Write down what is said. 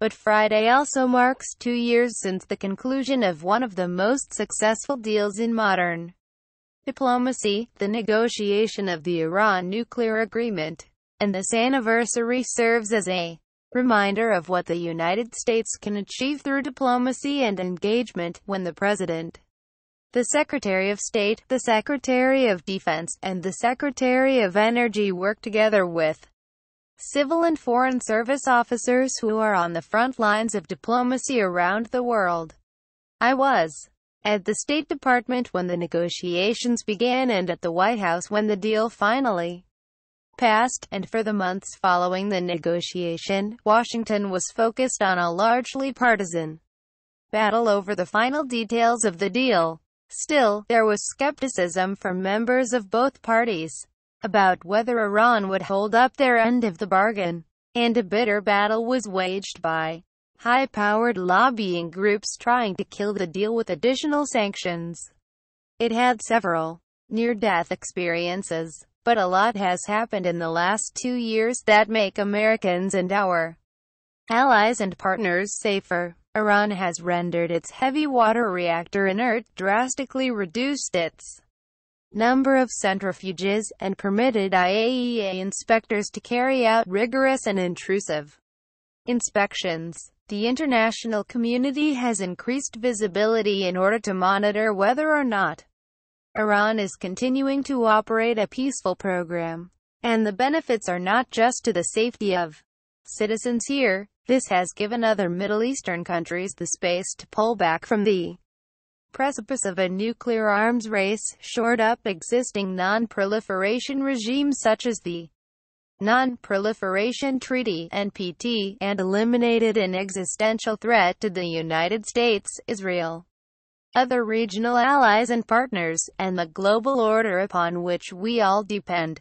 But Friday also marks two years since the conclusion of one of the most successful deals in modern diplomacy, the negotiation of the Iran nuclear agreement. And this anniversary serves as a reminder of what the United States can achieve through diplomacy and engagement when the President, the Secretary of State, the Secretary of Defense, and the Secretary of Energy work together with civil and foreign service officers who are on the front lines of diplomacy around the world. I was at the State Department when the negotiations began and at the White House when the deal finally passed, and for the months following the negotiation, Washington was focused on a largely partisan battle over the final details of the deal. Still, there was skepticism from members of both parties about whether Iran would hold up their end of the bargain. And a bitter battle was waged by high-powered lobbying groups trying to kill the deal with additional sanctions. It had several near-death experiences, but a lot has happened in the last two years that make Americans and our allies and partners safer. Iran has rendered its heavy water reactor inert, drastically reduced its number of centrifuges, and permitted IAEA inspectors to carry out rigorous and intrusive inspections. The international community has increased visibility in order to monitor whether or not Iran is continuing to operate a peaceful program. And the benefits are not just to the safety of citizens here, this has given other Middle Eastern countries the space to pull back from the precipice of a nuclear arms race, shored up existing non-proliferation regimes such as the Non-Proliferation Treaty (NPT) and eliminated an existential threat to the United States, Israel, other regional allies and partners, and the global order upon which we all depend.